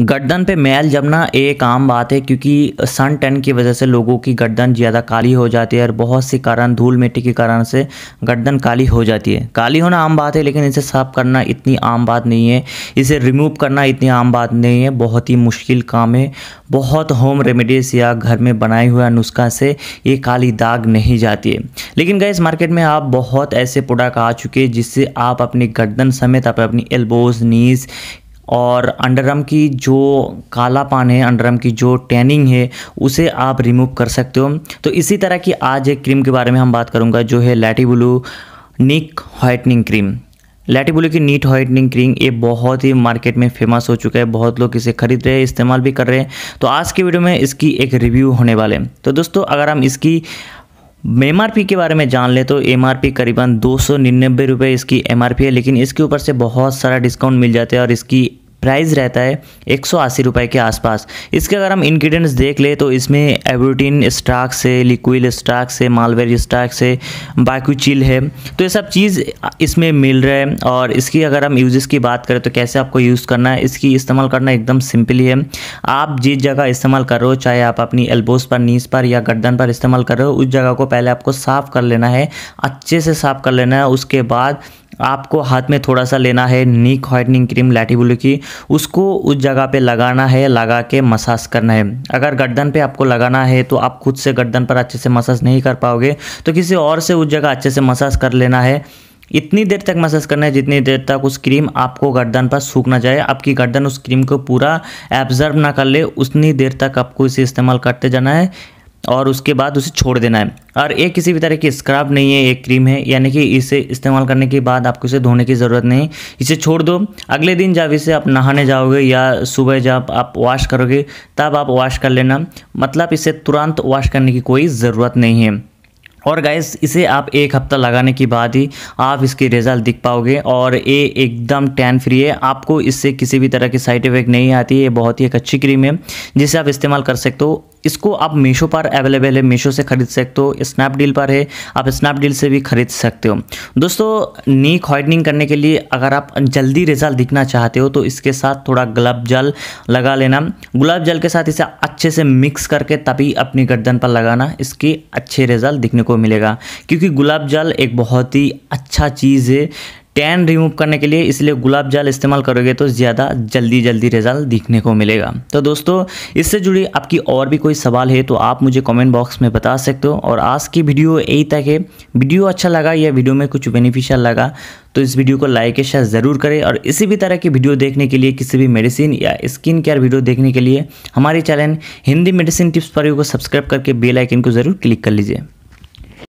गर्दन पे मैल जमना एक आम बात है क्योंकि सन टन की वजह से लोगों की गर्दन ज़्यादा काली हो जाती है और बहुत से कारण धूल मिट्टी के कारण से गर्दन काली हो जाती है काली होना आम बात है लेकिन इसे साफ करना इतनी आम बात नहीं है इसे रिमूव करना इतनी आम बात नहीं है बहुत ही मुश्किल काम है बहुत होम रेमेडीज़ या घर में बनाए हुआ नुस्खा से ये काली दाग नहीं जाती है लेकिन गए मार्केट में आप बहुत ऐसे प्रोडक्ट आ चुके हैं जिससे आप अपनी गर्दन समेत आप अपनी एल्बोज नीज़ और अंडरम की जो काला पान है अंडरम की जो टैनिंग है उसे आप रिमूव कर सकते हो तो इसी तरह की आज एक क्रीम के बारे में हम बात करूँगा जो है लैटी ब्लू निक वाइटनिंग क्रीम लैटी ब्लू की नीट वाइटनिंग क्रीम ये बहुत ही मार्केट में फेमस हो चुका है बहुत लोग इसे खरीद रहे हैं इस्तेमाल भी कर रहे हैं तो आज के वीडियो में इसकी एक रिव्यू होने वाले हैं तो दोस्तों अगर हम इसकी एम के बारे में जान ले तो एम करीबन दो सौ रुपये इसकी एम है लेकिन इसके ऊपर से बहुत सारा डिस्काउंट मिल जाता है और इसकी प्राइस रहता है एक सौ के आसपास इसके अगर हम इन्ग्रीडियंट्स देख ले तो इसमें एवरूटीन स्टाक से लिक्विड स्टाक से मालवेर स्टाक से बाक्यूचिल है तो ये सब चीज़ इसमें मिल रहा है और इसकी अगर हम यूजेस की बात करें तो कैसे आपको यूज़ करना है इसकी इस्तेमाल करना एकदम सिंपल है आप जिस जगह इस्तेमाल कर रहे हो चाहे आप अपनी एल्बोस पर नीस पर या गर्दन पर इस्तेमाल कर रहे हो उस जगह को पहले आपको साफ़ कर लेना है अच्छे से साफ़ कर लेना है उसके बाद आपको हाथ में थोड़ा सा लेना है नीक व्हाइटनिंग क्रीम लैटीबुलू की उसको उस जगह पे लगाना है लगा के मसाज करना है अगर गर्दन पे आपको लगाना है तो आप खुद से गर्दन पर अच्छे से मसाज नहीं कर पाओगे तो किसी और से उस जगह अच्छे से मसाज कर लेना है इतनी देर तक मसाज करना है जितनी देर तक उस क्रीम आपको गर्दन पर सूखना चाहिए आपकी गर्दन उस क्रीम को पूरा एब्जर्व ना कर ले उतनी देर तक आपको इसे इस्तेमाल करते जाना है और उसके बाद उसे छोड़ देना है और ये किसी भी तरह की स्क्रब नहीं है एक क्रीम है यानी कि इसे इस्तेमाल करने के बाद आपको इसे धोने की ज़रूरत नहीं इसे छोड़ दो अगले दिन जब इसे आप नहाने जाओगे या सुबह जब आप वॉश करोगे तब आप वॉश कर लेना मतलब इसे तुरंत वॉश करने की कोई ज़रूरत नहीं है और गैस इसे आप एक हफ्ता लगाने के बाद ही आप इसके रिजल्ट दिख पाओगे और ये एकदम टैन फ्री है आपको इससे किसी भी तरह की साइड इफ़ेक्ट नहीं आती ये बहुत ही एक अच्छी क्रीम है जिसे आप इस्तेमाल कर सकते हो इसको आप मीशो पर अवेलेबल है मीशो से खरीद सकते हो स्नैपडील पर है आप स्नैपडील से भी खरीद सकते हो दोस्तों नीक वाइटनिंग करने के लिए अगर आप जल्दी रिजल्ट दिखना चाहते हो तो इसके साथ थोड़ा गुलाब जल लगा लेना गुलाब जल के साथ इसे अच्छे से मिक्स करके तभी अपनी गर्दन पर लगाना इसके अच्छे रिजल्ट दिखने को मिलेगा क्योंकि गुलाब जल एक बहुत ही अच्छा चीज़ है टैन रिमूव करने के लिए इसलिए गुलाब जल इस्तेमाल करोगे तो ज़्यादा जल्दी जल्दी रिजल्ट दिखने को मिलेगा तो दोस्तों इससे जुड़ी आपकी और भी कोई सवाल है तो आप मुझे कमेंट बॉक्स में बता सकते हो और आज की वीडियो यही तक है वीडियो अच्छा लगा या वीडियो में कुछ बेनिफिशियल लगा तो इस वीडियो को लाइक या शेयर ज़रूर करें और इसी भी तरह की वीडियो देखने के लिए किसी भी मेडिसिन या स्किन केयर वीडियो देखने के लिए हमारे चैनल हिंदी मेडिसिन टिप्स पर को सब्सक्राइब करके बेल आइकन को ज़रूर क्लिक कर लीजिए